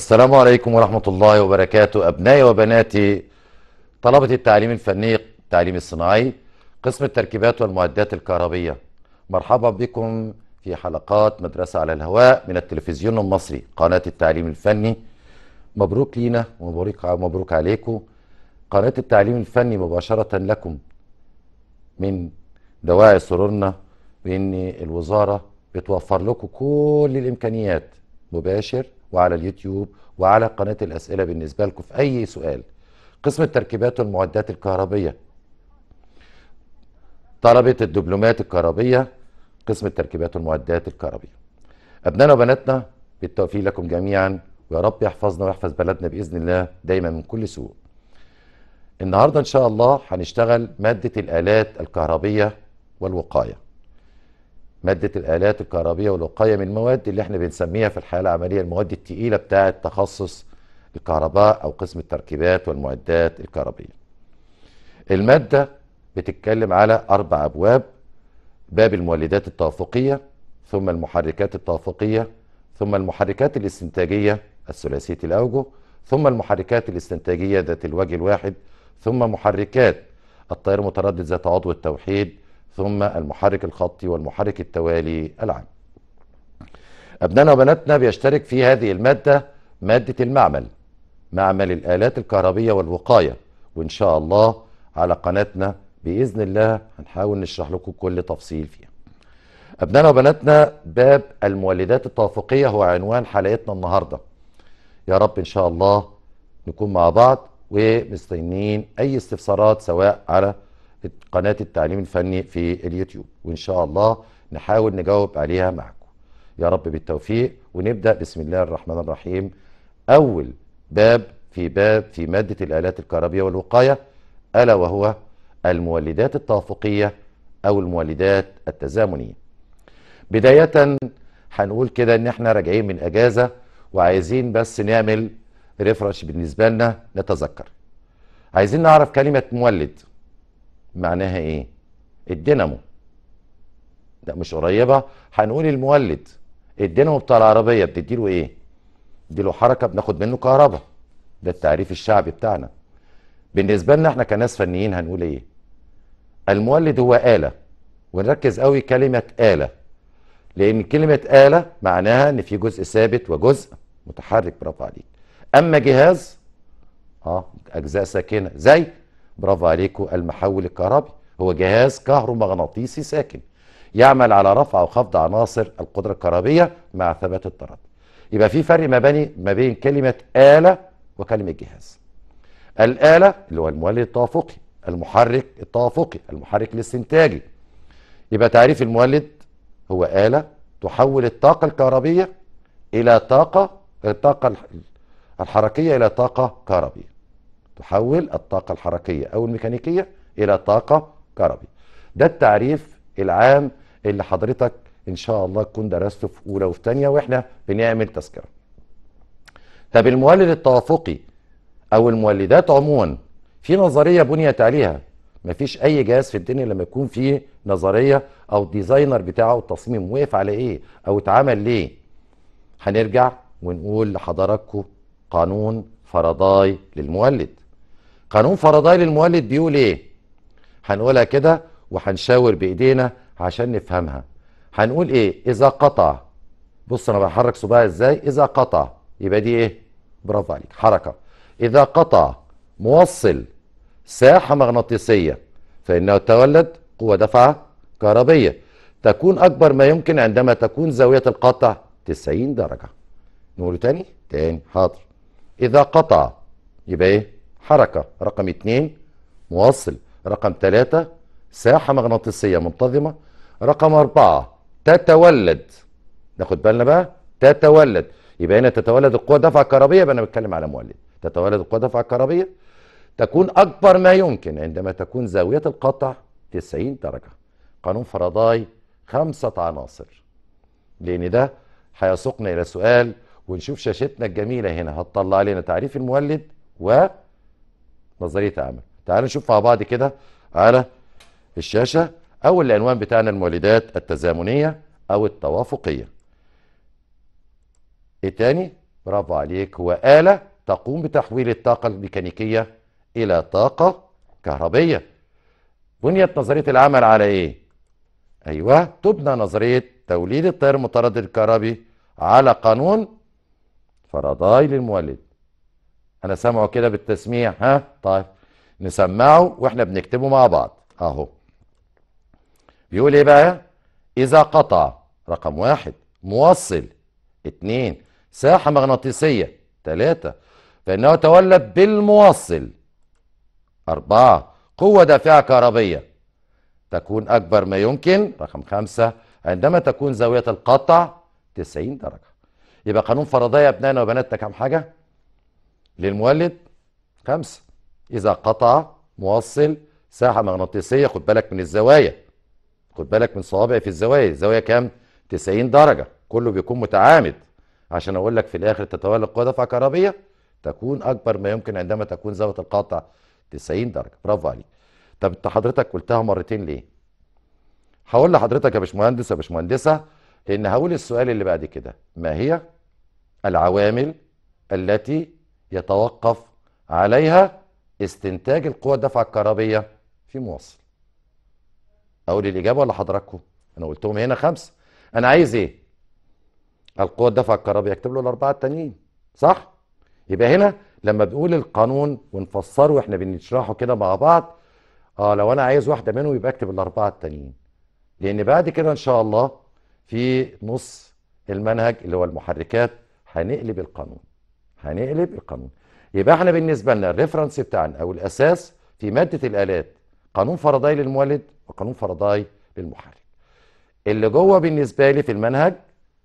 السلام عليكم ورحمة الله وبركاته أبنائي وبناتي طلبة التعليم الفني التعليم الصناعي قسم التركيبات والمعدات الكهربية مرحبا بكم في حلقات مدرسة على الهواء من التلفزيون المصري قناة التعليم الفني مبروك لينا ومبروك مبروك عليكم قناة التعليم الفني مباشرة لكم من دواعي سرورنا بأن الوزارة بتوفر لكم كل الإمكانيات مباشر وعلى اليوتيوب وعلى قناة الأسئلة بالنسبة لكم في أي سؤال قسم التركيبات والمعدات الكهربية طلبة الدبلومات الكهربية قسم التركيبات والمعدات الكهربية أبنائنا وبناتنا بالتوفيق لكم جميعا ويا رب يحفظنا ويحفظ بلدنا بإذن الله دايما من كل سوء النهاردة إن شاء الله هنشتغل مادة الآلات الكهربية والوقاية مادة الآلات الكهربية والوقاية من المواد اللي احنا بنسميها في الحالة العملية المواد التقيلة بتاعة تخصص الكهرباء أو قسم التركيبات والمعدات الكهربية المادة بتتكلم على أربع أبواب باب المولدات التوافقية ثم المحركات التوافقية ثم المحركات الاستنتاجية الثلاثية الأوجه ثم المحركات الاستنتاجية ذات الوجه الواحد ثم محركات التيار المتردد ذات عضو التوحيد ثم المحرك الخطي والمحرك التوالي العام أبنائنا وبناتنا بيشترك في هذه المادة مادة المعمل معمل الآلات الكهربية والوقاية وإن شاء الله على قناتنا بإذن الله هنحاول نشرح لكم كل تفصيل فيها أبنائنا وبناتنا باب المولدات التوافقية هو عنوان حلقتنا النهاردة يا رب إن شاء الله نكون مع بعض ومستنيين أي استفسارات سواء على قناة التعليم الفني في اليوتيوب وإن شاء الله نحاول نجاوب عليها معكم يا رب بالتوفيق ونبدأ بسم الله الرحمن الرحيم أول باب في باب في مادة الآلات الكهربية والوقاية ألا وهو المولدات التوافقية أو المولدات التزامنية بداية هنقول كده إن احنا راجعين من أجازة وعايزين بس نعمل ريفرش بالنسبة لنا نتذكر عايزين نعرف كلمة مولد معناها ايه الدينامو لا مش قريبه هنقول المولد الدينامو بتاع العربيه بتديله ايه اديله حركه بناخد منه كهرباء ده التعريف الشعبي بتاعنا بالنسبه لنا احنا كناس فنيين هنقول ايه المولد هو اله ونركز قوي كلمه اله لان كلمه اله معناها ان في جزء ثابت وجزء متحرك برافو عليك اما جهاز اه اجزاء ساكنه زي برافو عليكم المحول الكهربي هو جهاز كهرومغناطيسي ساكن يعمل على رفع وخفض عناصر القدره الكهربيه مع ثبات الطرد يبقى في فرق ما بين ما بين كلمه اله وكلمه جهاز الاله اللي هو المولد التوافقي المحرك التوافقي المحرك الاستنتاجي يبقى تعريف المولد هو اله تحول الطاقه الكهربيه الى طاقه الطاقه الحركيه الى طاقه كهربيه تحول الطاقة الحركية أو الميكانيكية إلى طاقة كهربية ده التعريف العام اللي حضرتك إن شاء الله تكون درسته في أولى وفي تانية وإحنا بنعمل تذكرة طب المولد التوافقي أو المولدات عموما في نظرية بنيت عليها مفيش أي جهاز في الدنيا لما يكون فيه نظرية أو الديزاينر بتاعه التصميم وقف على إيه أو اتعمل ليه هنرجع ونقول لحضراتكم قانون فرضاي للمولد قانون فرضاي للمولد بيقول ايه هنقولها كده وهنشاور بايدينا عشان نفهمها هنقول ايه اذا قطع بص انا بحرك صباعي ازاي اذا قطع يبقى دي ايه برافو عليك حركه اذا قطع موصل ساحه مغناطيسيه فانه تولد قوه دفعه كهربيه تكون اكبر ما يمكن عندما تكون زاويه القطع 90 درجه نقوله تاني تاني حاضر اذا قطع يبقى ايه حركة رقم اثنين موصل رقم ثلاثة ساحة مغناطيسية منتظمة رقم أربعة تتولد ناخد بالنا بقى تتولد يبقى هنا تتولد القوة دفع كهربية يبقى أنا بتكلم على مولد تتولد القوة دفع كهربية تكون أكبر ما يمكن عندما تكون زاوية القطع 90 درجة قانون فرضاي خمسة عناصر لأن ده هيسوقنا إلى سؤال ونشوف شاشتنا الجميلة هنا هتطلع لنا تعريف المولد و نظريه عمل تعالوا نشوف مع بعض كده على الشاشه او العنوان بتاعنا المولدات التزامنيه او التوافقيه الثاني برافو عليك هو آلة تقوم بتحويل الطاقة الميكانيكية إلى طاقة كهربية بنيت نظرية العمل على إيه؟ أيوة تبنى نظرية توليد التيار المتردد الكهربي على قانون فرضاي للمولد انا سامعه كده بالتسميع ها طيب نسمعه واحنا بنكتبه مع بعض اهو بيقول ايه بقى اذا قطع رقم واحد موصل اتنين ساحة مغناطيسية تلاتة فانه تولد بالموصل اربعة قوة دافعة كهربية تكون اكبر ما يمكن رقم خمسة عندما تكون زاوية القطع 90 درجة يبقى قانون فرضية يا ابنائنا وبناتنا كام حاجة؟ للمولد خمسة إذا قطع موصل ساحة مغناطيسية خد بالك من الزوايا خد بالك من صوابع في الزوايا الزوايا كام؟ 90 درجة كله بيكون متعامد عشان أقول لك في الآخر تتولى القوة دفعة كهربية تكون أكبر ما يمكن عندما تكون زاوية القطع 90 درجة برافو عليك طب أنت حضرتك قلتها مرتين ليه؟ هقول لحضرتك يا باشمهندس يا باشمهندسة لأن هقول السؤال اللي بعد كده ما هي العوامل التي يتوقف عليها استنتاج القوى الدفع الكهربية في موصل أقول الإجابة ولا حضراتكم؟ أنا قلتهم هنا خمسة أنا عايز إيه؟ القوة الدفع الكهربية أكتب له الأربعة التانيين صح؟ يبقى هنا لما بنقول القانون ونفسره واحنا بنشرحه كده مع بعض اه لو انا عايز واحده منهم يبقى اكتب الاربعه التانيين لان بعد كده ان شاء الله في نص المنهج اللي هو المحركات هنقلب القانون هنقلب القانون يبقى احنا بالنسبه لنا الريفرنس بتاعنا او الاساس في ماده الالات قانون فرضاي للمولد وقانون فرضاي للمحرك اللي جوه بالنسبه لي في المنهج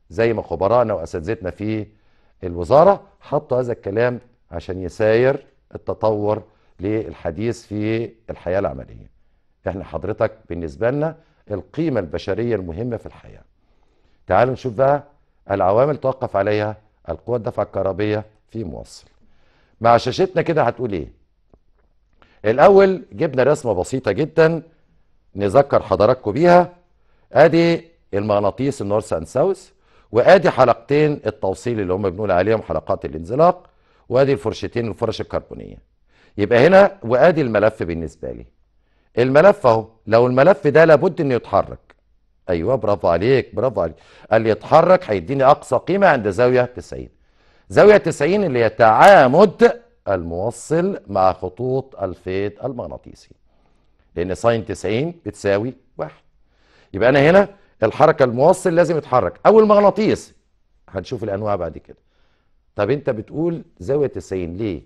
زي ما خبرائنا واساتذتنا في الوزاره حطوا هذا الكلام عشان يساير التطور للحديث في الحياه العمليه احنا حضرتك بالنسبه لنا القيمه البشريه المهمه في الحياه تعالوا نشوف بقى العوامل توقف عليها القوى الدفع الكهربيه في موصل مع شاشتنا كده هتقول ايه الاول جبنا رسمه بسيطه جدا نذكر حضراتكم بيها ادي المغناطيس النورث اند ساوث وادي حلقتين التوصيل اللي هم بنقول عليهم حلقات الانزلاق وادي الفرشتين الفرش الكربونيه يبقى هنا وادي الملف بالنسبه لي الملف اهو لو الملف ده لابد انه يتحرك ايوه برافو عليك برافو عليك قال لي يتحرك هيديني اقصى قيمه عند زاويه 90 زاوية 90 اللي هي تعامد الموصل مع خطوط الفيض المغناطيسي لأن ساين 90 بتساوي واحد يبقى أنا هنا الحركة الموصل لازم يتحرك أو المغناطيس هنشوف الأنواع بعد كده طب أنت بتقول زاوية 90 ليه؟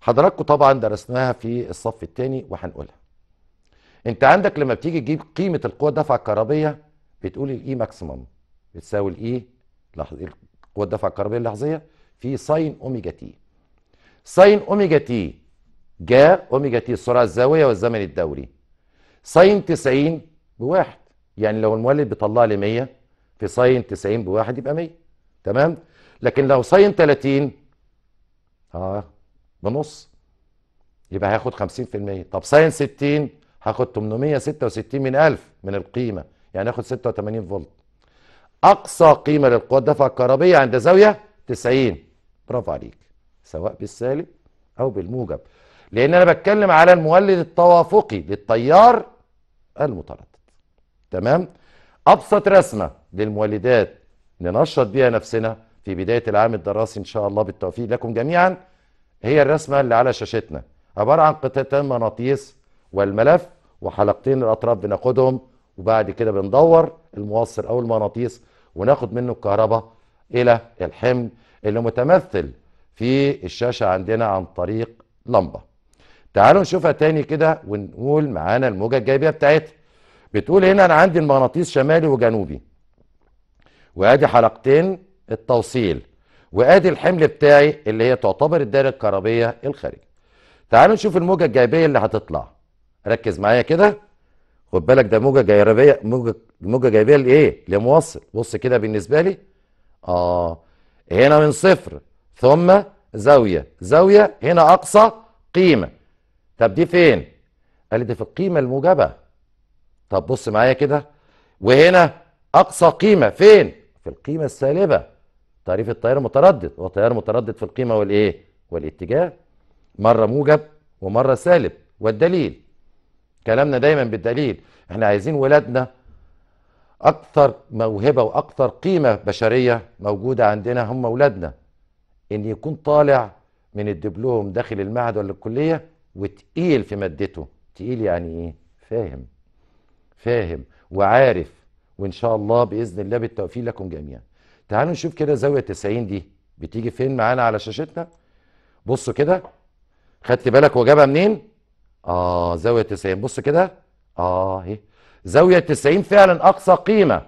حضراتكم طبعا درسناها في الصف الثاني وهنقولها أنت عندك لما بتيجي تجيب قيمة القوة الدافعة الكهربية بتقول الإي ماكسيمم بتساوي الإي لحظ... القوة الدفع الكهربية اللحظية في ساين اوميجا تي ساين اوميجا تي جا اوميجا تي السرعه الزاويه والزمن الدوري ساين 90 بواحد يعني لو المولد بيطلع لي 100 في ساين 90 بواحد يبقى 100 تمام لكن لو ساين 30 اه بنص يبقى هياخد 50% طب ساين 60 هاخد 866 من 1000 من القيمه يعني هاخد 86 فولت اقصى قيمه للقوه الدفع الكهربيه عند زاويه 90 برافو عليك سواء بالسالب او بالموجب لان انا بتكلم على المولد التوافقي للتيار المتردد تمام ابسط رسمه للمولدات ننشط بيها نفسنا في بدايه العام الدراسي ان شاء الله بالتوفيق لكم جميعا هي الرسمه اللي على شاشتنا عباره عن قطعتين مغناطيس والملف وحلقتين الاطراف بناخدهم وبعد كده بندور الموصل او المغناطيس وناخد منه الكهرباء الى الحمل اللي متمثل في الشاشة عندنا عن طريق لمبة تعالوا نشوفها تاني كده ونقول معانا الموجة الجايبية بتاعتها بتقول هنا أنا عندي المغناطيس شمالي وجنوبي وادي حلقتين التوصيل وادي الحمل بتاعي اللي هي تعتبر الدائرة الكهربية الخارجية تعالوا نشوف الموجة الجايبية اللي هتطلع ركز معايا كده خد بالك ده موجة جايبية موجة موجة جايبية لإيه؟ لموصل بص كده بالنسبة لي اه هنا من صفر ثم زاوية زاوية هنا أقصى قيمة طب دي فين؟ قال لي دي في القيمة الموجبة طب بص معايا كده وهنا أقصى قيمة فين؟ في القيمة السالبة تعريف التيار المتردد هو تيار متردد في القيمة والإيه؟ والاتجاه مرة موجب ومرة سالب والدليل كلامنا دايما بالدليل احنا عايزين ولادنا اكثر موهبه واكثر قيمه بشريه موجوده عندنا هم اولادنا ان يكون طالع من الدبلوم داخل المعهد ولا الكليه وتقيل في مادته تقيل يعني ايه فاهم فاهم وعارف وان شاء الله باذن الله بالتوفيق لكم جميعا تعالوا نشوف كده زاويه 90 دي بتيجي فين معانا على شاشتنا بصوا كده خدت بالك هو جابها منين اه زاويه 90 بصوا كده اه اهي زاوية 90 فعلا أقصى قيمة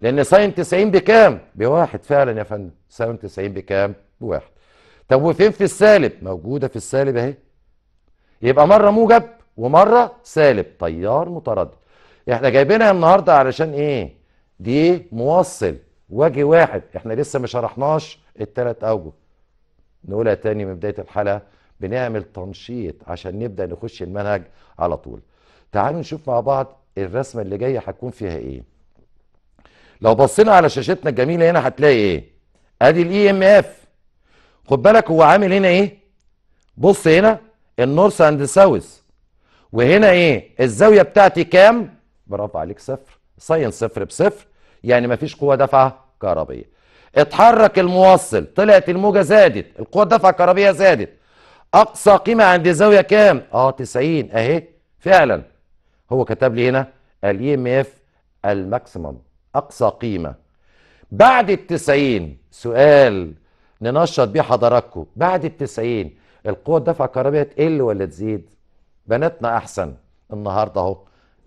لأن ساين 90 بكام؟ بواحد فعلا يا فندم ساين 90 بكام؟ بواحد طب وفين في السالب؟ موجودة في السالب أهي يبقى مرة موجب ومرة سالب تيار متردد احنا جايبينها النهاردة علشان ايه؟ دي موصل وجه واحد احنا لسه ما شرحناش التلات أوجه نقولها تاني من بداية الحلقة بنعمل تنشيط عشان نبدأ نخش المنهج على طول تعالوا نشوف مع بعض الرسمه اللي جايه هتكون فيها ايه لو بصينا على شاشتنا الجميله هنا هتلاقي ايه ادي الاي ام e اف خد بالك هو عامل هنا ايه بص هنا النورث اند ساوث وهنا ايه الزاويه بتاعتي كام برافو عليك صفر ساين صفر بصفر يعني مفيش قوه دافعه كهربيه اتحرك الموصل طلعت الموجه زادت القوه الدافعه الكهربيه زادت اقصى قيمه عند زاويه كام اه 90 اهي فعلا هو كتب لي هنا الاي ام اف الماكسيمم اقصى قيمه بعد ال 90 سؤال ننشط بيه حضراتكم بعد ال 90 القوه الدفع الكهربائيه تقل ولا تزيد بناتنا احسن النهارده اهو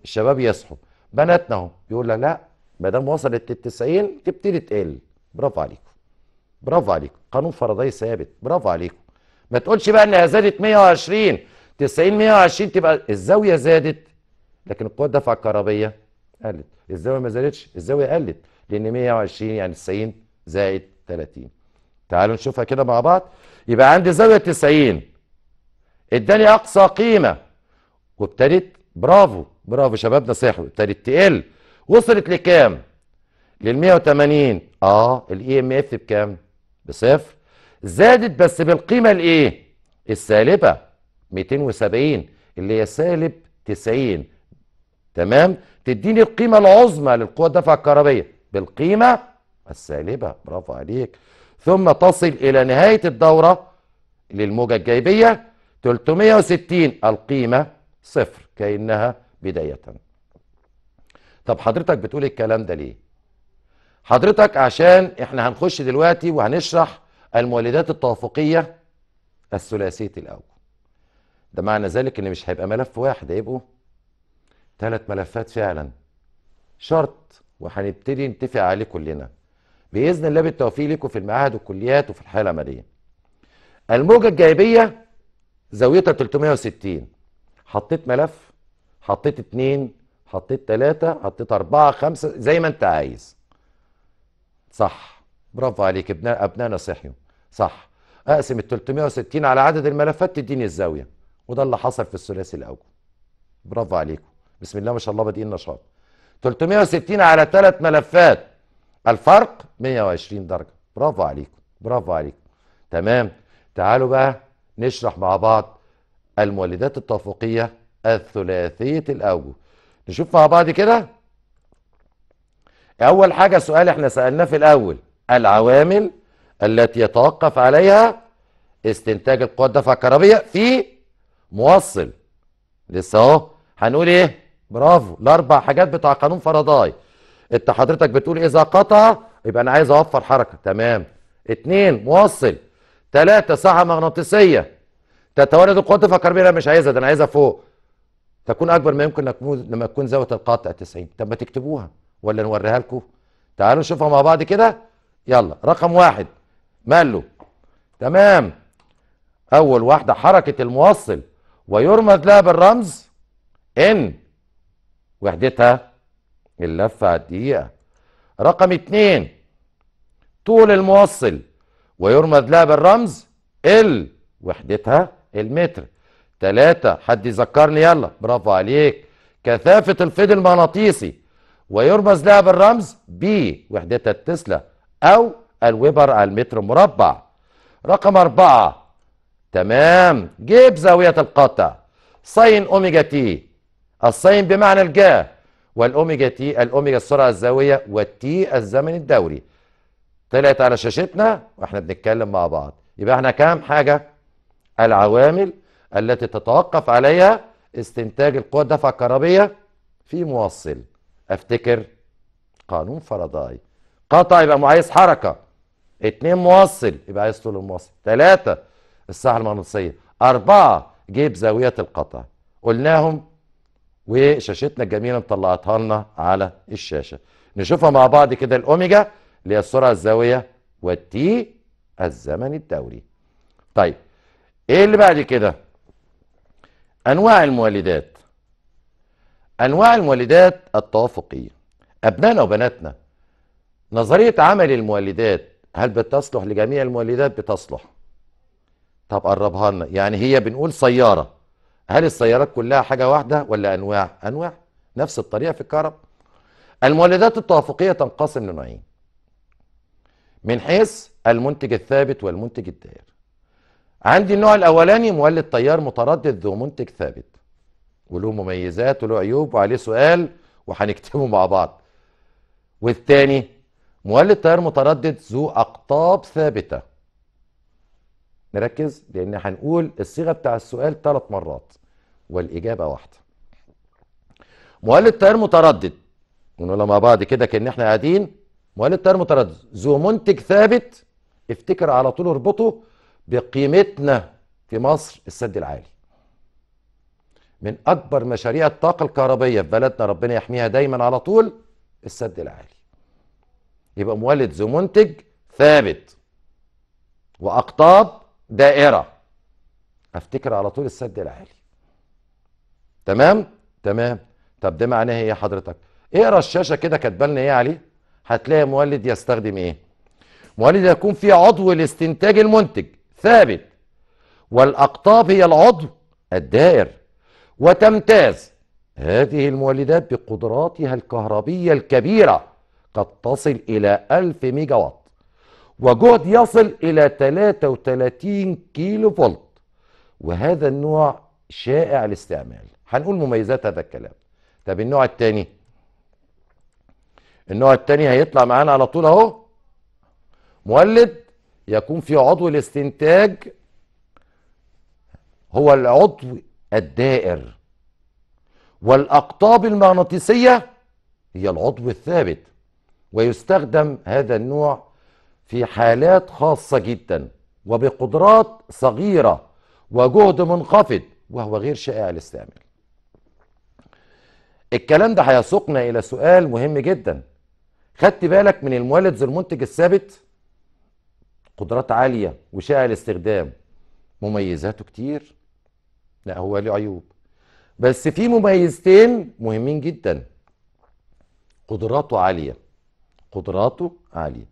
الشباب يصحوا بناتنا اهو يقول لك لا ما دام وصلت لل 90 تبتدي تقل برافو عليكم برافو عليكم قانون فرضي ثابت برافو عليكم ما تقولش بقى انها زادت 120 90 120 تبقى الزاويه زادت لكن القوة الدفعه الكهربية قلت الزاوية ما زالتش الزاوية قلت لأن 120 يعني 90 زائد 30 تعالوا نشوفها كده مع بعض يبقى عندي زاوية 90 اداني أقصى قيمة وابتدت برافو برافو شبابنا صحوا ابتدت تقل وصلت لكام؟ لل 180 اه الاي ام e اف بكام؟ بصفر زادت بس بالقيمه الايه؟ السالبه 270 اللي هي سالب 90 تمام تديني القيمه العظمى للقوه الدافعه الكهربيه بالقيمه السالبه برافو عليك ثم تصل الى نهايه الدوره للموجه الجايبيه 360 القيمه صفر كانها بدايه طب حضرتك بتقول الكلام ده ليه حضرتك عشان احنا هنخش دلوقتي وهنشرح المولدات التوافقيه الثلاثيه الاول ده معنى ذلك ان مش هيبقى ملف واحد هيبقوا ثلاث ملفات فعلا شرط وهنبتدي نتفق عليه كلنا باذن الله بالتوفيق لكم في المعاهد والكليات وفي الحياه العمليه الموجه الجايبيه زاويتها 360 حطيت ملف حطيت اتنين حطيت تلاتة حطيت أربعة خمسة زي ما أنت عايز صح برافو عليك ابناء أبنائنا صحيوا صح أقسم ال 360 على عدد الملفات تديني الزاوية وده اللي حصل في الثلاثي الأول برافو عليكم بسم الله ما شاء الله بادئين نشاط 360 على ثلاث ملفات الفرق 120 درجه برافو عليكم برافو عليكم تمام تعالوا بقى نشرح مع بعض المولدات التوافقيه الثلاثيه الاوجه نشوف مع بعض كده اول حاجه سؤال احنا سالناه في الاول العوامل التي يتوقف عليها استنتاج القوى الدفع الكهربيه في موصل لسه اهو هنقول ايه برافو الاربع حاجات بتاع قانون فرضاي انت حضرتك بتقول اذا قطع يبقى انا عايز اوفر حركه تمام اتنين موصل تلاتة ساحه مغناطيسيه تتوالد القوات الفقريه انا مش عايزها ده انا عايزها فوق تكون اكبر ما يمكن لما تكون زاويه القاطع 90 طب ما تكتبوها ولا نوريها لكم تعالوا نشوفها مع بعض كده يلا رقم واحد ماله تمام اول واحده حركه الموصل ويرمز لها بالرمز ان وحدتها اللفة على الدقيقة رقم اتنين طول الموصل ويرمز لها بالرمز ال وحدتها المتر تلاتة حد يذكرني يلا برافو عليك كثافة الفيض المغناطيسي ويرمز لها بالرمز بي وحدتها التسلا أو الويبر على المتر مربع رقم أربعة تمام جيب زاوية القطع ساين أوميجا تي الصين بمعنى الجا والاوميجا تي الاوميجا السرعه الزاويه والتي الزمن الدوري طلعت على شاشتنا واحنا بنتكلم مع بعض يبقى احنا كام حاجه العوامل التي تتوقف عليها استنتاج القوى الدفع الكهربيه في موصل افتكر قانون فرضاي قطع يبقى عايز حركه اتنين موصل يبقى عايز طول الموصل تلاته الساحه المغناطيسيه اربعه جيب زاويه القطع قلناهم وشاشتنا الجميله مطلعتها لنا على الشاشه نشوفها مع بعض كده الاوميجا اللي هي السرعه الزاويه والتي الزمن الدوري طيب ايه اللي بعد كده انواع المولدات انواع المولدات التوافقيه ابنائنا وبناتنا نظريه عمل المولدات هل بتصلح لجميع المولدات بتصلح طب قربها لنا يعني هي بنقول سياره هل السيارات كلها حاجة واحدة ولا أنواع؟ أنواع نفس الطريقة في الكهرباء المولدات التوافقية تنقسم لنوعين من حيث المنتج الثابت والمنتج الدائر عندي النوع الأولاني مولد تيار متردد ذو منتج ثابت وله مميزات وله عيوب وعليه سؤال وهنكتبه مع بعض والثاني مولد تيار متردد ذو أقطاب ثابتة نركز لأن هنقول الصيغة بتاع السؤال ثلاث مرات والاجابه واحده مؤلف التيار متردد ونقول مع بعض كده كان احنا قاعدين مؤلف التيار متردد ذو منتج ثابت افتكر على طول اربطه بقيمتنا في مصر السد العالي من اكبر مشاريع الطاقه الكهربيه في بلدنا ربنا يحميها دايما على طول السد العالي يبقى مولد ذو منتج ثابت واقطاب دائره افتكر على طول السد العالي تمام تمام طب ده معناه ايه يا حضرتك اقرا الشاشه كده لنا ايه عليه هتلاقي مولد يستخدم ايه مولد يكون فيه عضو لاستنتاج المنتج ثابت والاقطاب هي العضو الدائر وتمتاز هذه المولدات بقدراتها الكهربيه الكبيره قد تصل الى 1000 ميجا وات وجهد يصل الى 33 كيلو فولت وهذا النوع شائع الاستعمال هنقول مميزات هذا الكلام طب النوع الثاني النوع الثاني هيطلع معانا على طول اهو مولد يكون في عضو الاستنتاج هو العضو الدائر والاقطاب المغناطيسيه هي العضو الثابت ويستخدم هذا النوع في حالات خاصه جدا وبقدرات صغيره وجهد منخفض وهو غير شائع الاستعمال الكلام ده هيسوقنا الى سؤال مهم جدا خدت بالك من المولد ذو المنتج الثابت قدرات عاليه وشائع الاستخدام مميزاته كتير لا هو له عيوب بس في مميزتين مهمين جدا قدراته عاليه قدراته عاليه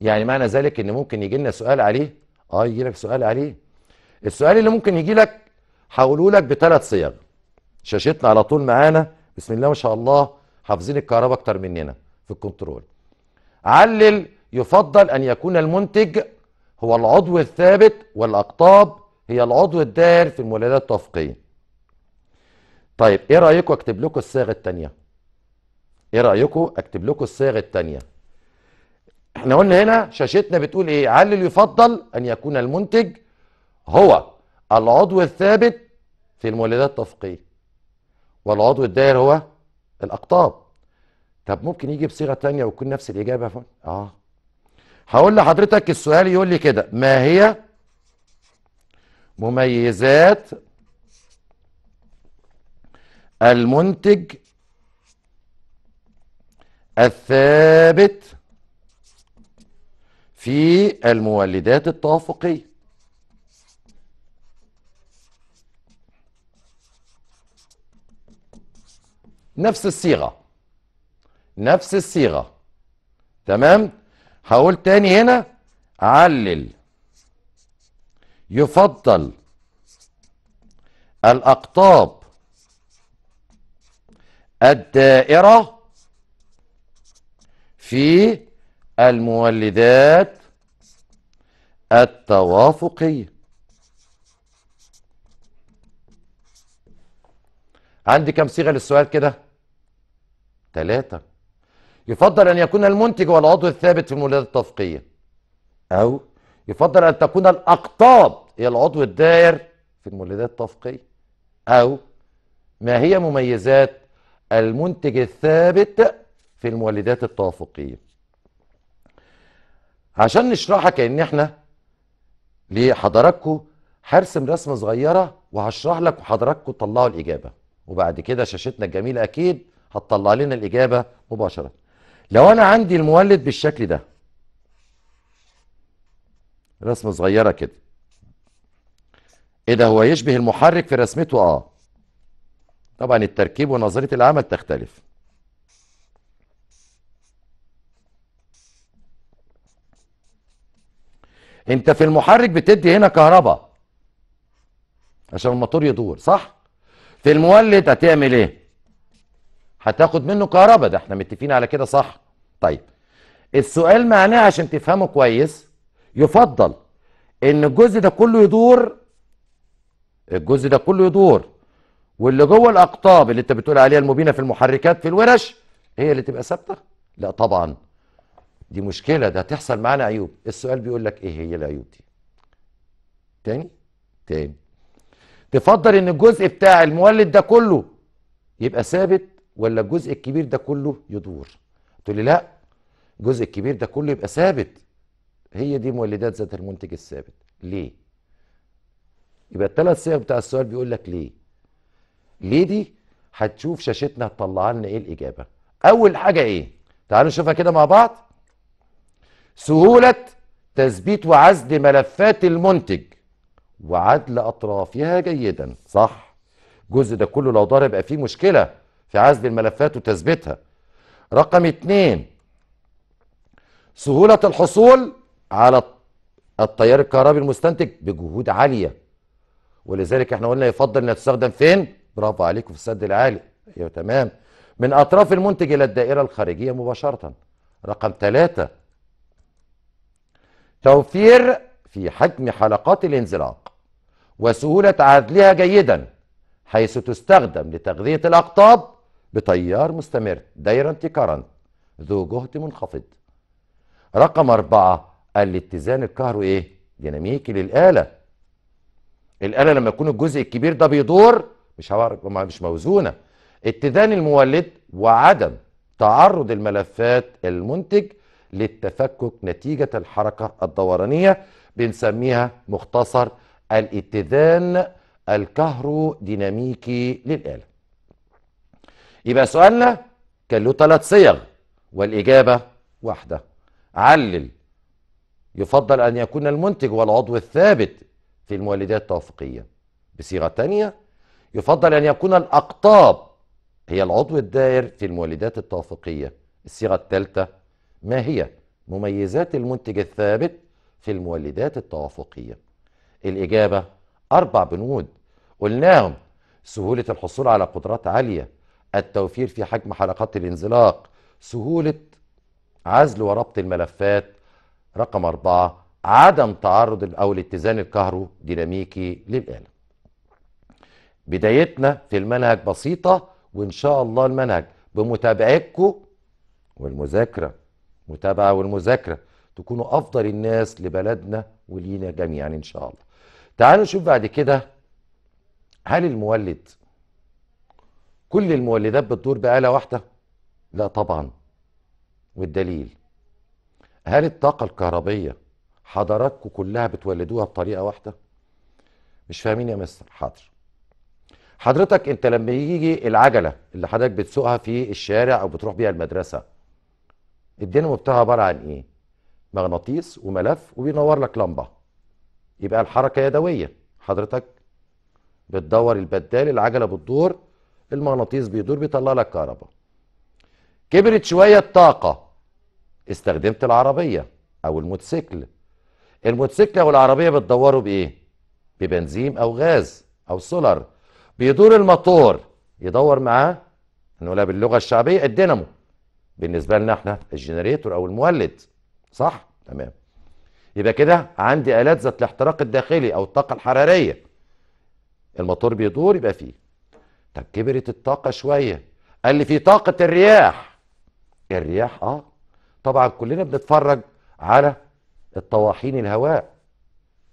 يعني معنى ذلك ان ممكن يجي لنا سؤال عليه اه يجي لك سؤال عليه السؤال اللي ممكن يجي لك هقوله لك بثلاث صيغ شاشتنا على طول معانا بسم الله ما شاء الله حافظين الكهرباء اكتر مننا في الكنترول علل يفضل ان يكون المنتج هو العضو الثابت والاقطاب هي العضو الدائر في المولدات التوافقيه طيب ايه رايكم اكتب لكم الصيغه الثانيه ايه رايكم اكتب لكم الصيغه الثانيه احنا قلنا هنا شاشتنا بتقول ايه علل يفضل ان يكون المنتج هو العضو الثابت في المولدات التوافقيه والعضو الدائر هو الاقطاب طب ممكن يجي بصيغه ثانيه وتكون نفس الاجابه فن. اه هقول لحضرتك السؤال يقول لي كده ما هي مميزات المنتج الثابت في المولدات التوافقيه نفس الصيغه نفس الصيغه تمام هقول تاني هنا علل يفضل الاقطاب الدائره في المولدات التوافقيه عندي كم صيغه للسؤال كده ثلاثه يفضل ان يكون المنتج والعضو الثابت في المولدات التدفقيه او يفضل ان تكون الاقطاب هي العضو الدائر في المولدات التدفقيه او ما هي مميزات المنتج الثابت في المولدات التوافقيه عشان نشرحها كان احنا لحضراتكم هرسم رسمه صغيره وهشرح لك وحضراتكم تطلعوا الاجابه وبعد كده شاشتنا الجميله اكيد هتطلع لنا الاجابه مباشره لو انا عندي المولد بالشكل ده رسمه صغيره كده ايه ده هو يشبه المحرك في رسمته اه طبعا التركيب ونظريه العمل تختلف انت في المحرك بتدي هنا كهرباء عشان الموتور يدور صح في المولد هتعمل ايه هتاخد منه كهرباء ده احنا متفقين على كده صح طيب السؤال معناه عشان تفهمه كويس يفضل ان الجزء ده كله يدور الجزء ده كله يدور واللي جوه الاقطاب اللي انت بتقول عليها المبينه في المحركات في الورش هي اللي تبقى ثابته لا طبعا دي مشكله ده تحصل معانا عيوب السؤال بيقول لك ايه هي العيوب دي تاني تاني تفضل ان الجزء بتاع المولد ده كله يبقى ثابت ولا الجزء الكبير ده كله يدور تقول لي لا الجزء الكبير ده كله يبقى ثابت هي دي مولدات ذات المنتج الثابت ليه يبقى الثلاث صيغ بتاع السؤال بيقول لك ليه ليه دي هتشوف شاشتنا هتطلع لنا ايه الاجابه اول حاجه ايه تعالوا نشوفها كده مع بعض سهوله تثبيت وعزل ملفات المنتج وعدل أطرافها جيدا صح الجزء ده كله لو ضار يبقى فيه مشكلة في عزل الملفات وتثبيتها رقم اتنين سهولة الحصول على التيار الكهربي المستنتج بجهود عالية ولذلك احنا قلنا يفضل انها تستخدم فين برافو عليكم في السد العالي ايوه تمام من اطراف المنتج الى الدائرة الخارجية مباشرة رقم ثلاثة توفير في حجم حلقات الانزلاق وسهولة عزلها جيدا حيث تستخدم لتغذية الأقطاب بتيار مستمر دايرا كارنت ذو جهد منخفض رقم أربعة الاتزان الكهرو إيه؟ ديناميكي للآلة الآلة لما يكون الجزء الكبير ده بيدور مش مش موزونة اتزان المولد وعدم تعرض الملفات المنتج للتفكك نتيجة الحركة الدورانية بنسميها مختصر الاتزان الكهروديناميكي للآلة يبقى سؤالنا كان له ثلاث صيغ والإجابة واحدة علل يفضل أن يكون المنتج والعضو الثابت في المولدات التوافقية بصيغة تانية يفضل أن يكون الأقطاب هي العضو الدائر في المولدات التوافقية الصيغة الثالثة ما هي مميزات المنتج الثابت في المولدات التوافقيه الإجابة أربع بنود قلناهم سهولة الحصول على قدرات عالية التوفير في حجم حلقات الانزلاق سهولة عزل وربط الملفات رقم أربعة عدم تعرض أو الاتزان الكهروديناميكي للآلة بدايتنا في المنهج بسيطة وإن شاء الله المنهج بمتابعتكم والمذاكرة متابعة والمذاكرة تكونوا أفضل الناس لبلدنا ولينا جميعا إن شاء الله تعالوا نشوف بعد كده هل المولد كل المولدات بتدور بآلة واحدة؟ لا طبعا والدليل هل الطاقة الكهربية حضراتكم كلها بتولدوها بطريقة واحدة؟ مش فاهمين يا مستر حاضر حضرتك انت لما يجي العجلة اللي حضرتك بتسوقها في الشارع او بتروح بيها المدرسة الدينامو بتاعها عبارة عن ايه؟ مغناطيس وملف وبينور لك لمبة يبقى الحركة يدوية حضرتك بتدور البدال العجلة بتدور المغناطيس بيدور بيطلع لك كهرباء كبرت شوية الطاقة استخدمت العربية أو الموتوسيكل الموتوسيكل أو العربية بتدوروا بإيه؟ ببنزين أو غاز أو سولار بيدور الموتور يدور معاه نقولها باللغة الشعبية الدينامو بالنسبة لنا احنا الجنريتور أو المولد صح؟ تمام يبقى كده عندي آلات ذات الاحتراق الداخلي أو الطاقة الحرارية الموتور بيدور يبقى فيه طب كبرت الطاقة شوية قال لي في طاقة الرياح الرياح اه طبعا كلنا بنتفرج على الطواحين الهواء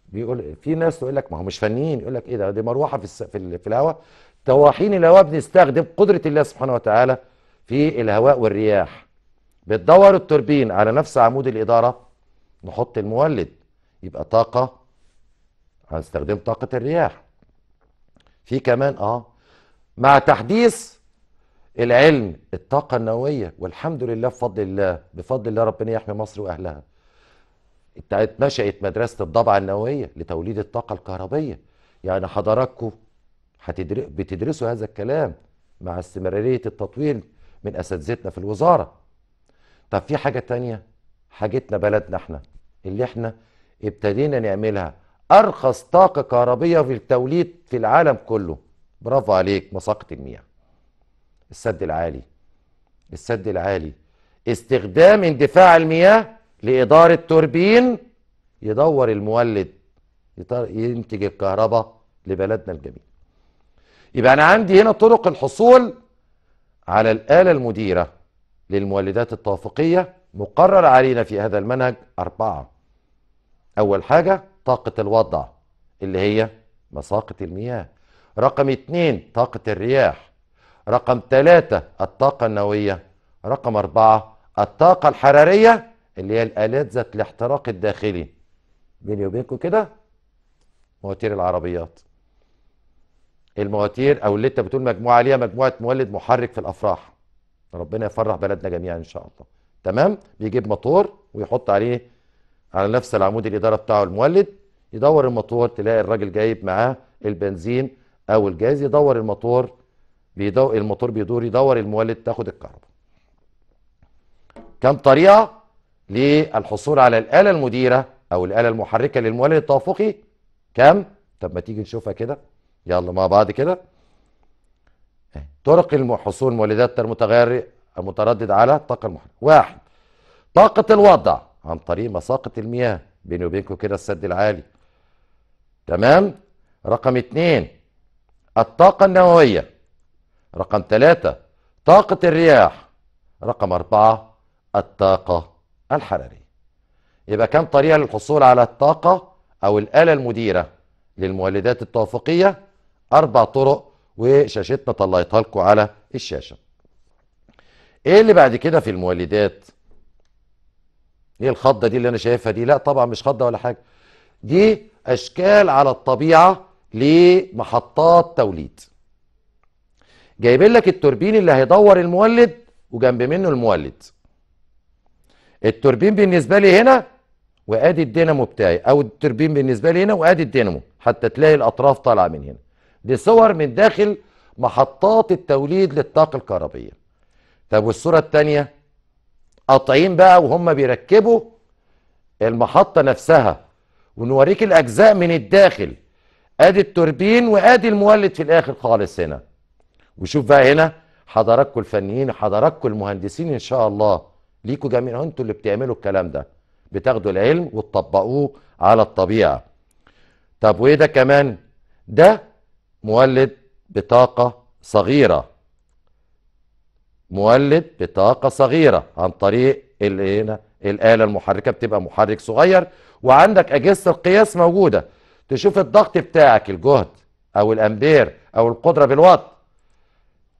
بيقول في ناس يقول لك ما هو مش فنيين يقول لك ايه ده دي مروحه في الس... في, ال... في الهواء طواحين الهواء بنستخدم قدره الله سبحانه وتعالى في الهواء والرياح بتدور التوربين على نفس عمود الاداره نحط المولد يبقى طاقة هنستخدم طاقة الرياح في كمان اه مع تحديث العلم الطاقة النووية والحمد لله بفضل الله بفضل الله ربنا يحمي مصر وأهلها اتنشأت مدرسة الضبعة النووية لتوليد الطاقة الكهربية يعني حضراتكم بتدرسوا هذا الكلام مع استمرارية التطوير من أساتذتنا في الوزارة طب في حاجة تانية حاجتنا بلدنا احنا اللي احنا ابتدينا نعملها ارخص طاقه كهربيه في التوليد في العالم كله برافو عليك مساقه المياه السد العالي السد العالي استخدام اندفاع المياه لاداره توربين يدور المولد ينتج الكهرباء لبلدنا الجميل يبقى انا عندي هنا طرق الحصول على الاله المديره للمولدات التوافقيه مقرر علينا في هذا المنهج أربعة أول حاجة طاقة الوضع اللي هي مساقة المياه رقم اتنين طاقة الرياح رقم ثلاثة الطاقة النووية رقم أربعة الطاقة الحرارية اللي هي الآلات ذات الاحتراق الداخلي بيني وبينكم كده مواتير العربيات المواتير أو اللي أنت بتقول مجموعة ليها مجموعة مولد محرك في الأفراح ربنا يفرح بلدنا جميعا إن شاء الله تمام بيجيب موتور ويحط عليه على نفس العمود الاداره بتاعه المولد يدور الموتور تلاقي الراجل جايب معاه البنزين او الجاز يدور الموتور بيدور الموتور بيدور يدور المولد تاخد الكهرباء كم طريقه للحصول على الاله المديره او الاله المحركه للمولد التوافقي كم طب ما تيجي نشوفها كده يلا مع بعض كده طرق الحصول مولدات المتغير متردد على الطاقة المحركة واحد طاقة الوضع عن طريق مساقة المياه بيني وبينكم كده السد العالي تمام رقم اتنين الطاقة النووية رقم ثلاثة طاقة الرياح رقم أربعة الطاقة الحرارية يبقى كم طريقة للحصول على الطاقة أو الآلة المديرة للمولدات التوافقية أربع طرق وشاشتنا طلعتها لكم على الشاشة ايه اللي بعد كده في المولدات ايه الخضه دي اللي انا شايفها دي لا طبعا مش خضه ولا حاجه دي اشكال على الطبيعه لمحطات توليد جايبين لك التوربين اللي هيدور المولد وجنب منه المولد التوربين بالنسبه لي هنا وادي الدينامو بتاعي او التوربين بالنسبه لي هنا وادي الدينامو حتى تلاقي الاطراف طالعه من هنا دي صور من داخل محطات التوليد للطاقه الكهربيه طب والصورة التانية قاطعين بقى وهم بيركبوا المحطة نفسها ونوريك الأجزاء من الداخل ادي التوربين وادي المولد في الاخر خالص هنا وشوف بقى هنا حضراتكم الفنيين حضراتكم المهندسين ان شاء الله ليكوا جميعا انتوا اللي بتعملوا الكلام ده بتاخدوا العلم وتطبقوه على الطبيعه طب وايه ده كمان ده مولد بطاقه صغيره مولد بطاقة صغيرة عن طريق الآلة المحركة بتبقى محرك صغير وعندك أجهزة القياس موجودة تشوف الضغط بتاعك الجهد أو الأمبير أو القدرة بالوات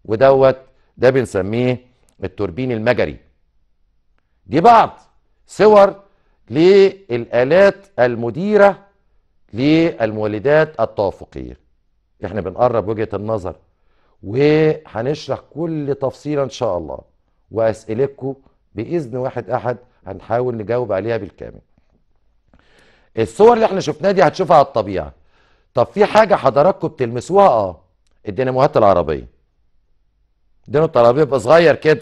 ودوت ده بنسميه التوربين المجري دي بعض صور للآلات المديرة للمولدات التوافقية احنا بنقرب وجهة النظر وهنشرح كل تفصيله ان شاء الله واسئلتكم باذن واحد احد هنحاول نجاوب عليها بالكامل الصور اللي احنا شفناها دي هتشوفها على الطبيعه طب في حاجه حضراتكم بتلمسوها اه الديناموهات العربيه دينامو العربيه بيبقى صغير كده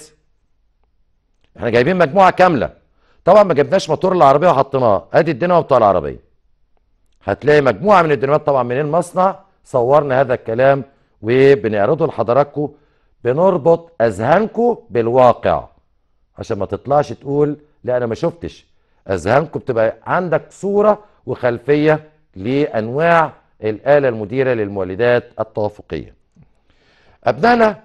احنا جايبين مجموعه كامله طبعا ما جبناش موتور العربيه وحطيناه ادي الدينامو بتاع العربيه هتلاقي مجموعه من الديناموهات طبعا من المصنع صورنا هذا الكلام وبنعرضه لحضراتكم بنربط اذهانكم بالواقع عشان ما تطلعش تقول لا انا ما شفتش اذهانكم بتبقى عندك صوره وخلفيه لانواع الاله المديره للمولدات التوافقيه ابنائنا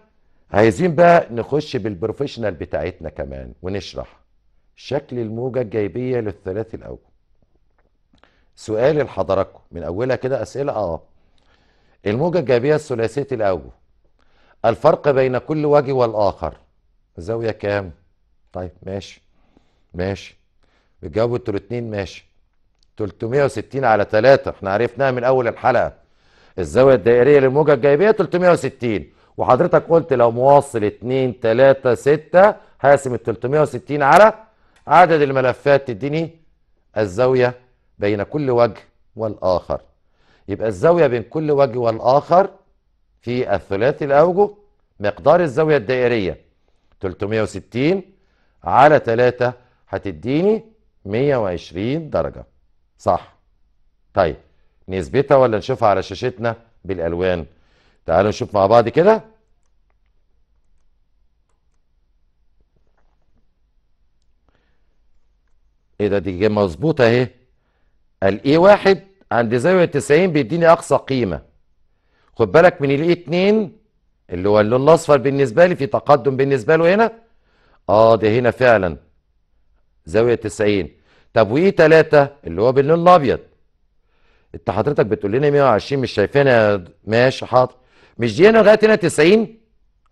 عايزين بقى نخش بالبروفيشنال بتاعتنا كمان ونشرح شكل الموجه الجايبيه للثلاثي الاول سؤالي لحضراتكم من اولها كده اسئله اه الموجة الجاذبية الثلاثية الأوجه الفرق بين كل وجه والآخر زاوية كام؟ طيب ماشي ماشي بتجاوبوا انتوا الاتنين ماشي 360 على 3 احنا عرفناها من أول الحلقة الزاوية الدائرية للموجة الجاذبية 360 وحضرتك قلت لو مواصل 2 3 6 هقسم ال 360 على عدد الملفات تديني الزاوية بين كل وجه والآخر يبقى الزاوية بين كل وجه والآخر في الثلاثي الأوجه مقدار الزاوية الدائرية 360 على 3 هتديني 120 درجة صح طيب نثبتها ولا نشوفها على شاشتنا بالألوان تعالوا نشوف مع بعض كده ايه ده دي مظبوطة اهي الاي واحد عند زاوية 90 بيديني أقصى قيمة خد بالك من الـ 2 اللي هو اللون الأصفر بالنسبة لي في تقدم بالنسبة له هنا آه ده هنا فعلا زاوية 90 طب وإيه 3 اللي هو باللون الأبيض أنت حضرتك بتقول لنا 120 مش شايفينها ماشي حاضر مش دي هنا لغاية هنا 90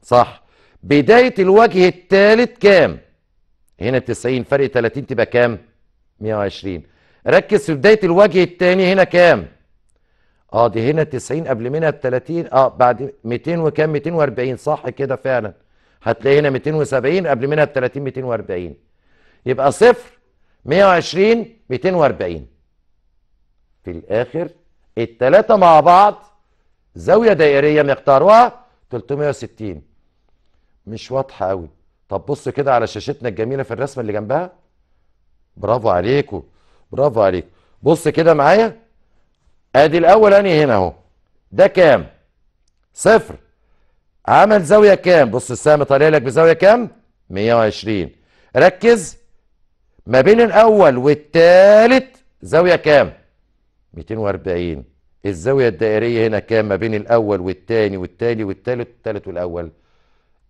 صح بداية الوجه الثالث كام؟ هنا 90 فرق 30 تبقى كام؟ 120 ركز في بداية الوجه الثاني هنا كام اه دي هنا 90 قبل منها ب 30 اه بعد 200 وكام 240 صح كده فعلا هتلاقي هنا 270 قبل منها ب 30 240 يبقى صفر 120 240 في الاخر الثلاثه مع بعض زاويه دائريه مقدارها 360 مش واضحه قوي طب بص كده على شاشتنا الجميله في الرسمه اللي جنبها برافو عليكم برافو عليك بص كده معايا ادي الاول اني هنا اهو ده كام صفر عمل زاويه كام بص السهم طالع لك بزاويه كام 120 ركز ما بين الاول والتالت زاويه كام 240 الزاويه الدائريه هنا كام ما بين الاول والتاني والتالي والتالت والتالت والاول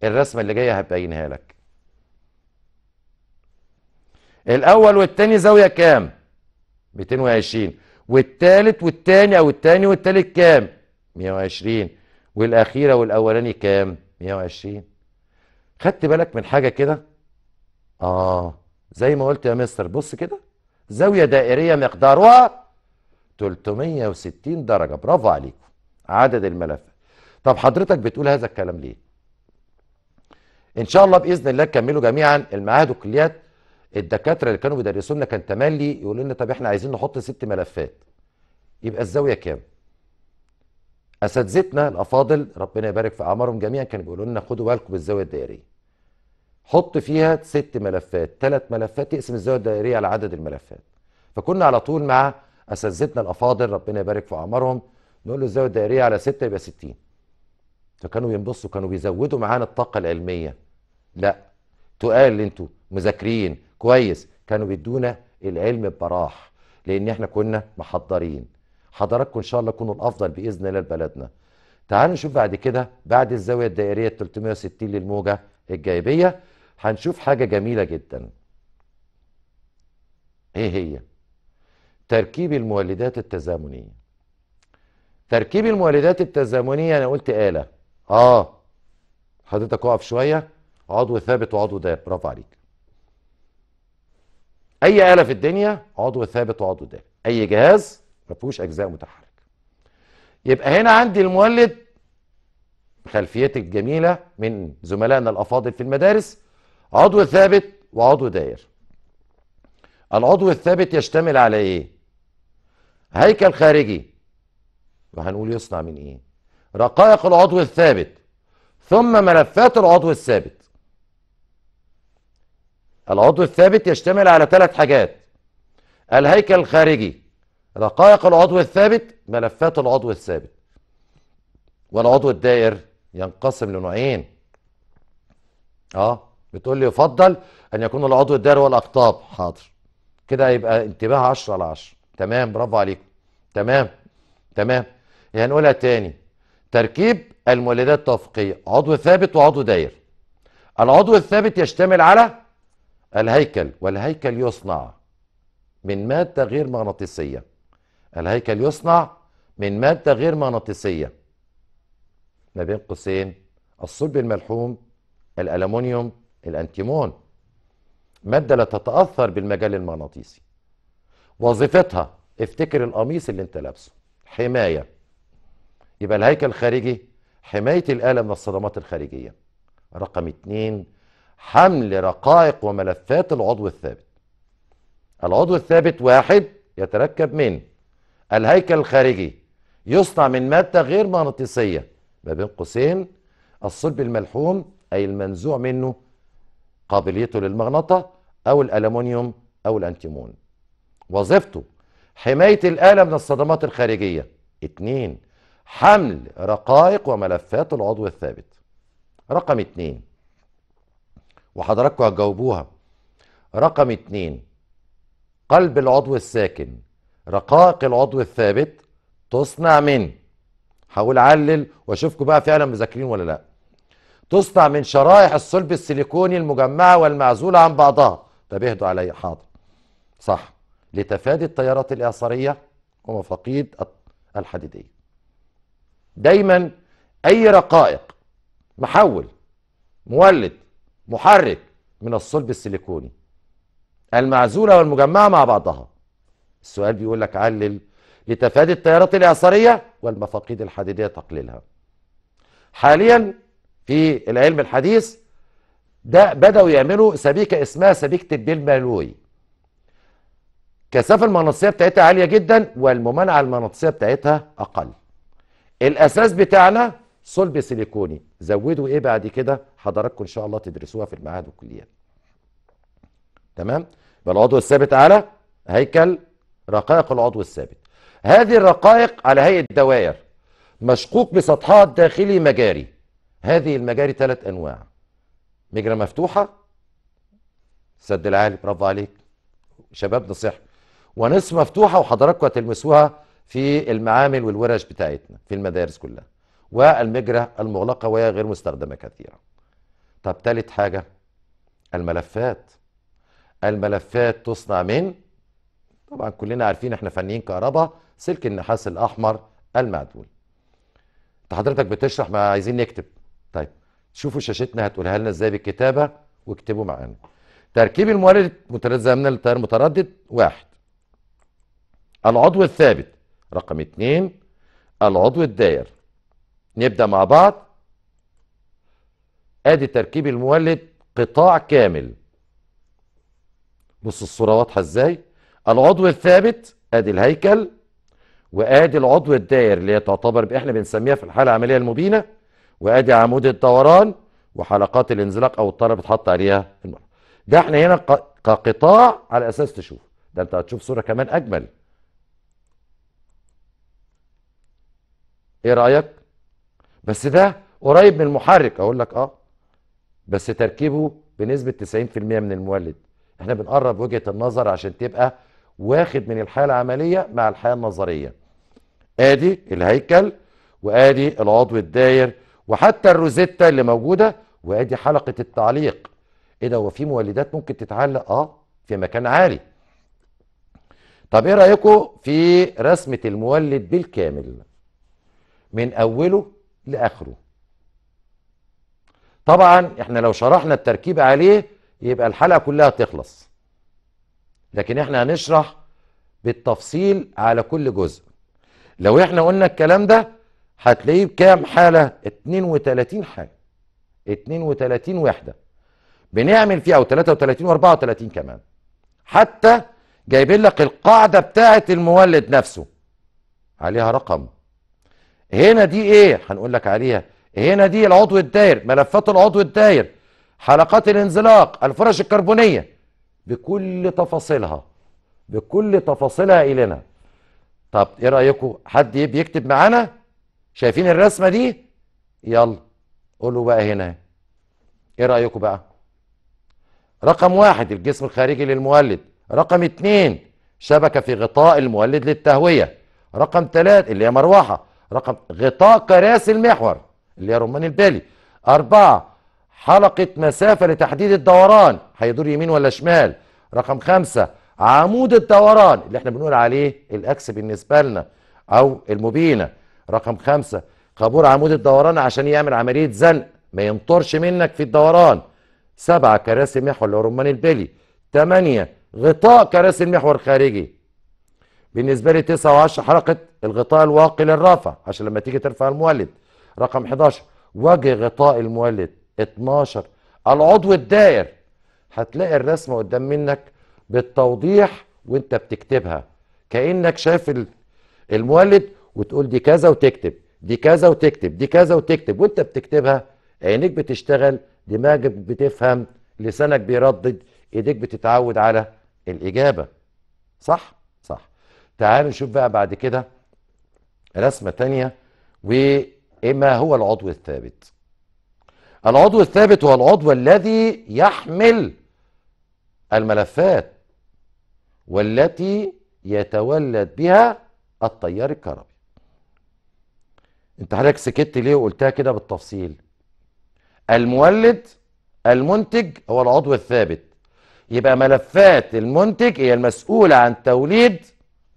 الرسمه اللي جايه هبينها لك الاول والتاني زاويه كام 220 والتالت والتاني او التاني والتالت كام 120 والاخيره والاولاني كام 120 خدت بالك من حاجه كده اه زي ما قلت يا مستر بص كده زاويه دائريه مقدارها 360 درجه برافو عليكم عدد الملفات طب حضرتك بتقول هذا الكلام ليه ان شاء الله باذن الله تكملوا جميعا المعاهد والكليات الدكاتره اللي كانوا بيدرسوا لنا كان تملي يقولوا لنا طب احنا عايزين نحط ست ملفات يبقى الزاويه كام؟ اساتذتنا الافاضل ربنا يبارك في اعمارهم جميعا كانوا بيقولوا لنا خدوا بالكم بالزاويه الدائريه. حط فيها ست ملفات، ثلاث ملفات تقسم الزاويه الدائريه على عدد الملفات. فكنا على طول مع اساتذتنا الافاضل ربنا يبارك في اعمارهم نقول له الزاويه الدائريه على سته يبقى 60. فكانوا بينبصوا كانوا بيزودوا معانا الطاقه العلميه. لا تقال انتوا مذاكرين كويس كانوا بيدونا العلم ببراح لان احنا كنا محضرين حضراتكم ان شاء الله تكونوا الافضل باذن الله لبلدنا تعالوا نشوف بعد كده بعد الزاويه الدائريه 360 للموجه الجايبيه هنشوف حاجه جميله جدا ايه هي تركيب المولدات التزامنيه تركيب المولدات التزامنيه انا قلت آلة اه حضرتك اقف شويه عضو ثابت وعضو دائب برافو عليك اي آلة في الدنيا عضو ثابت وعضو دائم اي جهاز ما فيهوش اجزاء متحركه يبقى هنا عندي المولد خلفيتي الجميله من زملائنا الافاضل في المدارس عضو ثابت وعضو داير العضو الثابت يشتمل على ايه هيكل خارجي وهنقول يصنع من ايه رقائق العضو الثابت ثم ملفات العضو الثابت العضو الثابت يشتمل على ثلاث حاجات الهيكل الخارجي رقائق العضو الثابت ملفات العضو الثابت والعضو الدائر ينقسم لنوعين اه بتقول لي يفضل ان يكون العضو الدائر والاقطاب حاضر كده هيبقى انتباه 10 على 10 تمام برافو عليكم تمام تمام إيه هنقولها تاني تركيب المولدات التوافقيه عضو ثابت وعضو داير العضو الثابت يشتمل على الهيكل والهيكل يصنع من مادة غير مغناطيسية الهيكل يصنع من مادة غير مغناطيسية ما بين قوسين الصلب الملحوم الألمونيوم الأنتيمون مادة لا تتأثر بالمجال المغناطيسي وظيفتها افتكر القميص اللي انت لابسه حماية يبقى الهيكل الخارجي حماية الآلة من الصدمات الخارجية رقم اتنين حمل رقائق وملفات العضو الثابت العضو الثابت واحد يتركب من الهيكل الخارجي يصنع من مادة غير مغناطيسية ما بين قوسين الصلب الملحوم أي المنزوع منه قابليته للمغنطة أو الألمونيوم أو الأنتيمون وظيفته حماية الآلة من الصدمات الخارجية اتنين حمل رقائق وملفات العضو الثابت رقم اتنين وحضراتكم هتجاوبوها رقم اتنين قلب العضو الساكن رقائق العضو الثابت تصنع من هقول علل واشوفكم بقى فعلا مذاكرين ولا لا تصنع من شرائح الصلب السيليكوني المجمعه والمعزوله عن بعضها طب اهدوا علي حاضر صح لتفادي التيارات الاعصاريه ومفاقيد الحديديه دايما اي رقائق محول مولد محرك من الصلب السيليكوني المعزولة والمجمعة مع بعضها السؤال بيقول لك علل لتفادي التيارات الإعصارية والمفاقيد الحديدية تقليلها حاليا في العلم الحديث ده بدأوا يعملوا سبيكة اسمها سبيكة مالوي الكثافة المغناطيسية بتاعتها عالية جدا والممانعة المغناطيسية بتاعتها أقل الأساس بتاعنا صلب سيليكوني زودوا ايه بعد كده حضراتكم ان شاء الله تدرسوها في المعاهد والكليات تمام يبقى العضو الثابت على هيكل رقائق العضو الثابت هذه الرقائق على هيئه دوائر مشقوق بسطحها الداخلي مجاري هذه المجاري ثلاث انواع مجرى مفتوحه سد العالي برافو عليك شباب نصيح ونصف مفتوحه وحضراتكم هتلمسوها في المعامل والورش بتاعتنا في المدارس كلها والمجرة المغلقة وهي غير مستخدمة كثيرا طب ثالث حاجة الملفات الملفات تصنع من طبعا كلنا عارفين احنا فنيين كهرباء سلك النحاس الاحمر المعدول انت حضرتك بتشرح ما عايزين نكتب طيب شوفوا شاشتنا هتقولها لنا ازاي بالكتابه واكتبوا معانا تركيب المولد متزامنا للتيار المتردد واحد العضو الثابت رقم اتنين العضو الداير نبدأ مع بعض ادي تركيب المولد قطاع كامل بص الصورة واضحة ازاي العضو الثابت ادي الهيكل وادي العضو الدائر اللي هي تعتبر احنا بنسميها في الحالة العملية المبينة وادي عمود الدوران وحلقات الانزلاق او الطرف بتحط عليها المرة ده احنا هنا كقطاع على اساس تشوف ده انت هتشوف صورة كمان اجمل ايه رأيك بس ده قريب من المحرك اقول لك اه بس تركيبه بنسبه 90% من المولد احنا بنقرب وجهه النظر عشان تبقى واخد من الحياه العمليه مع الحياه النظريه ادي الهيكل وادي العضو الداير وحتى الروزيتا اللي موجوده وادي حلقه التعليق ايه ده هو في مولدات ممكن تتعلق اه في مكان عالي طب ايه رايكم في رسمه المولد بالكامل من اوله لاخره طبعا احنا لو شرحنا التركيب عليه يبقى الحلقه كلها تخلص لكن احنا هنشرح بالتفصيل على كل جزء لو احنا قلنا الكلام ده هتلاقيه بكام حاله 32 حاله 32 وحده بنعمل فيها او 33 و34 كمان حتى جايبين لك القاعده بتاعه المولد نفسه عليها رقم هنا دي ايه هنقول لك عليها هنا دي العضو الداير ملفات العضو الداير حلقات الانزلاق الفرش الكربونية بكل تفاصيلها بكل تفاصيلها إلينا طب ايه رأيكم حد بيكتب معانا شايفين الرسمة دي يلا قولوا بقى هنا ايه رأيكم بقى رقم واحد الجسم الخارجي للمولد رقم اتنين شبكة في غطاء المولد للتهوية رقم ثلاثة اللي هي مروحة رقم غطاء كراسي المحور اللي هي رمان البالي أربعة حلقة مسافة لتحديد الدوران هيدور يمين ولا شمال رقم خمسة عمود الدوران اللي احنا بنقول عليه الأكس بالنسبة لنا أو المبينة رقم خمسة قبور عمود الدوران عشان يعمل عملية زنق ما ينطرش منك في الدوران سبعة كراسي محور لرمان البلي تمانية غطاء كراسي المحور الخارجي بالنسبة لي 9 و10 حركة الغطاء الواقي للرافع عشان لما تيجي ترفع المولد رقم 11 وجه غطاء المولد 12 العضو الدائر هتلاقي الرسمة قدام منك بالتوضيح وانت بتكتبها كأنك شايف المولد وتقول دي كذا وتكتب دي كذا وتكتب دي كذا وتكتب وانت بتكتبها عينيك بتشتغل دماغك بتفهم لسانك بيردد ايديك بتتعود على الإجابة صح؟ تعالوا نشوف بقى بعد كده رسمة تانية وما هو العضو الثابت العضو الثابت هو العضو الذي يحمل الملفات والتي يتولد بها التيار الكهربي انت حضرتك سكت ليه وقلتها كده بالتفصيل المولد المنتج هو العضو الثابت يبقى ملفات المنتج هي المسؤولة عن توليد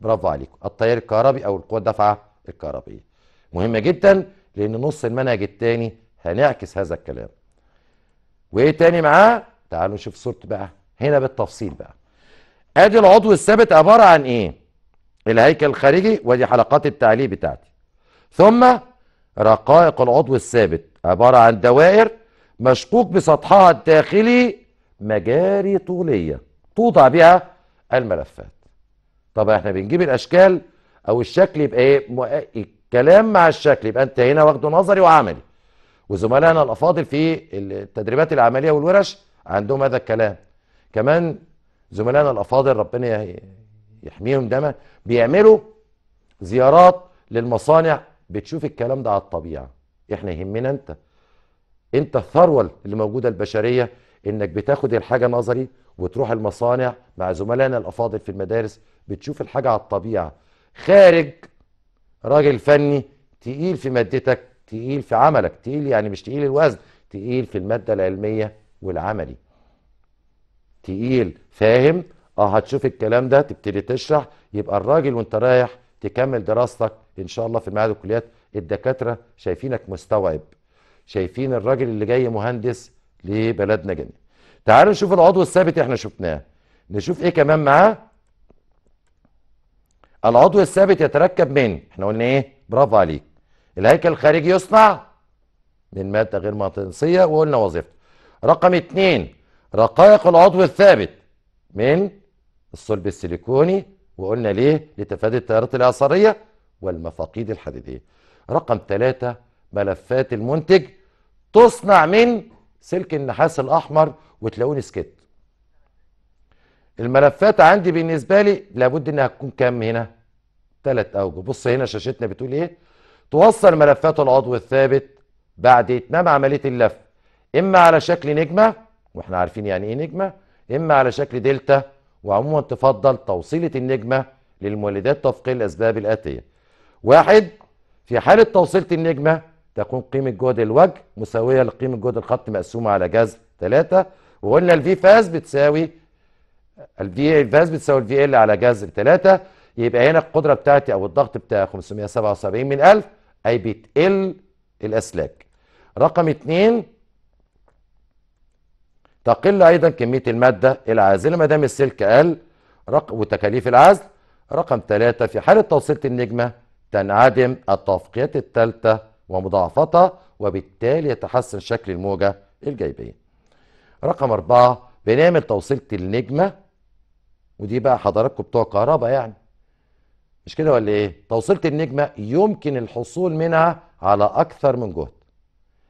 برافو عليكم التيار الكهربي او القوه الدافعه الكهربيه مهمه جدا لان نص المنهج الثاني هنعكس هذا الكلام وايه تاني معاه تعالوا نشوف صورته بقى هنا بالتفصيل بقى ادي العضو الثابت عباره عن ايه الهيكل الخارجي ودي حلقات التعليق بتاعتي ثم رقائق العضو الثابت عباره عن دوائر مشقوق بسطحها الداخلي مجاري طوليه توضع بها الملفات طب احنا بنجيب الاشكال او الشكل يبقى ايه الكلام مع الشكل يبقى انت هنا واخده نظري وعملي وزملائنا الافاضل في التدريبات العمليه والورش عندهم هذا الكلام كمان زملائنا الافاضل ربنا يحميهم دايما بيعملوا زيارات للمصانع بتشوف الكلام ده على الطبيعه احنا يهمنا انت انت الثروه اللي موجوده البشريه انك بتاخد الحاجه نظري وتروح المصانع مع زملائنا الافاضل في المدارس بتشوف الحاجة على الطبيعة خارج راجل فني تقيل في مادتك تقيل في عملك تقيل يعني مش تقيل الوزن تقيل في المادة العلمية والعملي تقيل فاهم اه هتشوف الكلام ده تبتدي تشرح يبقى الراجل وانت رايح تكمل دراستك ان شاء الله في معهد والكليات الدكاترة شايفينك مستوعب شايفين الراجل اللي جاي مهندس لبلدنا جميل تعالوا نشوف العضو الثابت احنا شفناه نشوف ايه كمان معاه العضو الثابت يتركب من احنا قلنا ايه برافو عليك الهيكل الخارجي يصنع من ماده غير مغناطيسيه وقلنا وظيفته رقم اتنين رقائق العضو الثابت من الصلب السيليكوني وقلنا ليه لتفادي التيارات الاعصاريه والمفاقيد الحديديه رقم ثلاثة ملفات المنتج تصنع من سلك النحاس الاحمر وتلاقوني سكت الملفات عندي بالنسبه لي لابد انها تكون كام هنا ثلاث اوجه بص هنا شاشتنا بتقول ايه توصل ملفات العضو الثابت بعد اتمام عمليه اللف اما على شكل نجمه واحنا عارفين يعني ايه نجمه اما على شكل دلتا وعموما تفضل توصيله النجمه للمولدات وفق الاسباب الاتيه واحد في حاله توصيله النجمه تكون قيمه جهد الوجه مساويه لقيمه جهد الخط مقسومه على جذر ثلاثة وقلنا الفي فاز بتساوي الفي اي فاز بتساوي الفي ال على جذر 3 يبقى هنا القدره بتاعتي او الضغط بتاع 577 من 1000 اي بتقل الاسلاك رقم 2 تقل ايضا كميه الماده العازله ما دام السلك قل رق... وتكاليف العزل رقم 3 في حاله توصيله النجمه تنعدم التوافقيات الثالثه ومضاعفتها وبالتالي يتحسن شكل الموجه الجايبيه رقم 4 بنعمل توصيله النجمه ودي بقى حضراتكم بتوع كهرباء يعني مش كده ولا ايه توصيله النجمه يمكن الحصول منها على اكثر من جهد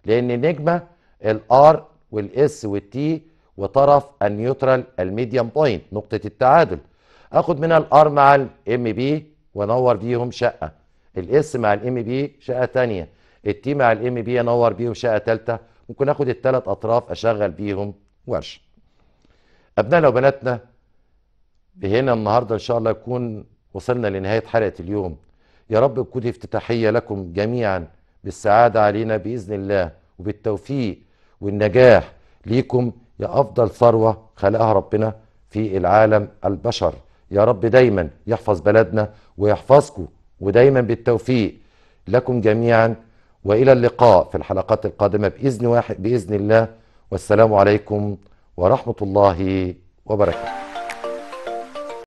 لان النجمه الار والاس والتي وطرف النيوترال الميديم بوينت نقطه التعادل اخد منها الار مع الام بي وانور بيهم شقه الاس مع الام بي شقه ثانيه التي مع الام بي انور بيهم شقه ثالثه ممكن اخد الثلاث اطراف اشغل بيهم ورشه ابنائنا وبناتنا هنا النهاردة إن شاء الله يكون وصلنا لنهاية حلقة اليوم يا رب تكون افتتاحية لكم جميعا بالسعادة علينا بإذن الله وبالتوفيق والنجاح ليكم يا أفضل ثروة خلقها ربنا في العالم البشر يا رب دايما يحفظ بلدنا ويحفظكم ودايما بالتوفيق لكم جميعا والى اللقاء في الحلقات القادمه باذن واحد باذن الله والسلام عليكم ورحمه الله وبركاته